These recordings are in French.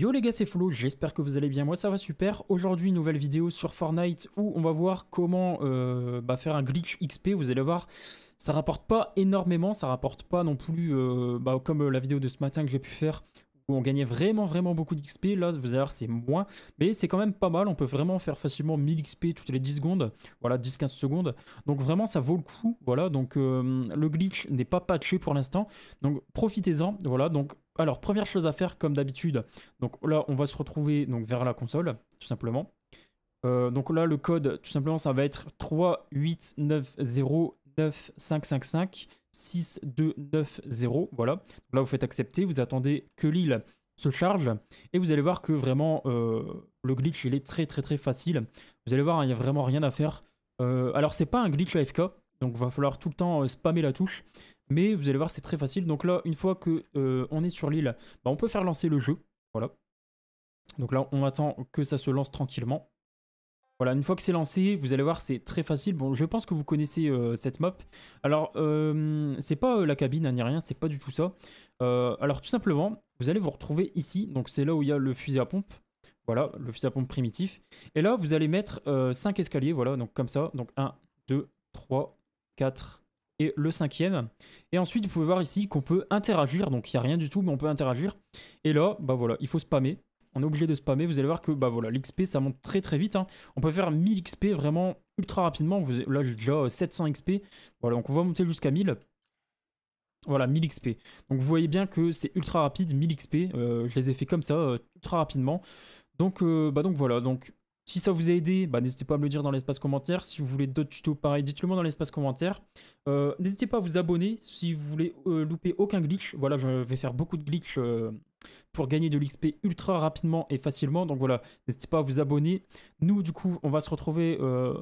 Yo les gars c'est Flo, j'espère que vous allez bien, moi ça va super. Aujourd'hui nouvelle vidéo sur Fortnite où on va voir comment euh, bah, faire un glitch XP, vous allez voir ça rapporte pas énormément, ça rapporte pas non plus euh, bah, comme euh, la vidéo de ce matin que j'ai pu faire où on gagnait vraiment vraiment beaucoup d'XP, là vous allez voir c'est moins, mais c'est quand même pas mal, on peut vraiment faire facilement 1000 XP toutes les 10 secondes, voilà 10-15 secondes, donc vraiment ça vaut le coup, voilà, donc le glitch n'est pas patché pour l'instant, donc profitez-en, voilà, donc alors, première chose à faire, comme d'habitude, donc là, on va se retrouver donc, vers la console, tout simplement. Euh, donc là, le code, tout simplement, ça va être 389095556290, Voilà. là, vous faites accepter, vous attendez que l'île se charge et vous allez voir que vraiment euh, le glitch il est très très très facile. Vous allez voir, hein, il n'y a vraiment rien à faire. Euh, alors c'est pas un glitch AFK, donc va falloir tout le temps spammer la touche. Mais vous allez voir, c'est très facile. Donc là, une fois que euh, on est sur l'île, bah, on peut faire lancer le jeu. Voilà. Donc là, on attend que ça se lance tranquillement. Voilà, une fois que c'est lancé, vous allez voir, c'est très facile. Bon, je pense que vous connaissez euh, cette map. Alors, euh, c'est pas la cabine hein, ni rien, c'est pas du tout ça. alors, tout simplement, vous allez vous retrouver ici. Donc, c'est là où il y a le fusil à pompe. Voilà, le fusil à pompe primitif. Et là, vous allez mettre 5 escaliers, voilà, donc comme ça. Donc, 1, 2, 3, 4, et le cinquième. Et ensuite, vous pouvez voir ici qu'on peut interagir. Donc, il n'y a rien du tout, mais on peut interagir. Et là, bah voilà, il faut spammer. On est obligé de spammer. Vous allez voir que bah voilà, l'XP, ça monte très très vite. Hein. On peut faire 1000 XP vraiment ultra rapidement. Vous, là, j'ai déjà 700 euh, XP. Voilà, donc on va monter jusqu'à 1000. Voilà, 1000 XP. Donc, vous voyez bien que c'est ultra rapide, 1000 XP. Euh, je les ai fait comme ça, euh, ultra rapidement. Donc, bah donc voilà, donc si ça vous a aidé, bah, n'hésitez pas à me le dire dans l'espace commentaire. Si vous voulez d'autres tutos, pareils, dites-le moi dans l'espace commentaire. Euh, n'hésitez pas à vous abonner si vous voulez euh, louper aucun glitch. Voilà, je vais faire beaucoup de glitch euh, pour gagner de l'XP ultra rapidement et facilement. Donc voilà, n'hésitez pas à vous abonner. Nous, du coup, on va se retrouver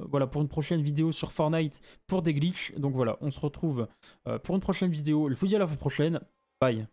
voilà, pour une prochaine vidéo sur Fortnite pour des glitches. Donc voilà, on se retrouve pour une prochaine vidéo. Je vous dis à la prochaine. Bye.